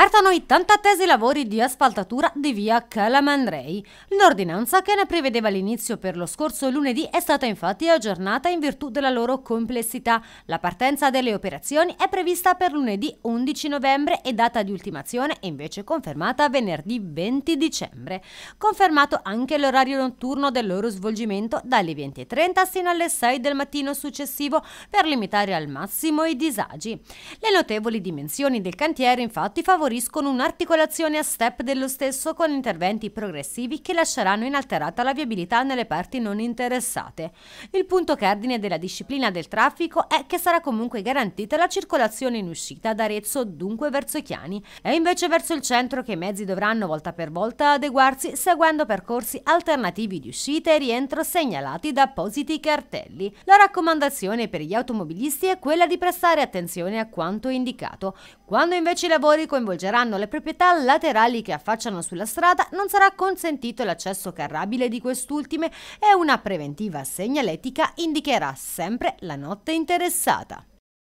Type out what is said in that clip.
Partono i 80 lavori di asfaltatura di via Calamandrei. L'ordinanza che ne prevedeva l'inizio per lo scorso lunedì è stata infatti aggiornata in virtù della loro complessità. La partenza delle operazioni è prevista per lunedì 11 novembre e data di ultimazione è invece confermata venerdì 20 dicembre. Confermato anche l'orario notturno del loro svolgimento dalle 20.30 sino alle 6 del mattino successivo per limitare al massimo i disagi. Le notevoli dimensioni del cantiere infatti favoriscono favoriscono un'articolazione a step dello stesso con interventi progressivi che lasceranno inalterata la viabilità nelle parti non interessate. Il punto cardine della disciplina del traffico è che sarà comunque garantita la circolazione in uscita da Arezzo, dunque verso Chiani, e invece verso il centro che i mezzi dovranno volta per volta adeguarsi seguendo percorsi alternativi di uscita e rientro segnalati da appositi cartelli. La raccomandazione per gli automobilisti è quella di prestare attenzione a quanto indicato. Quando invece i lavori coinvolgono coinvolgeranno le proprietà laterali che affacciano sulla strada, non sarà consentito l'accesso carrabile di quest'ultime e una preventiva segnaletica indicherà sempre la notte interessata.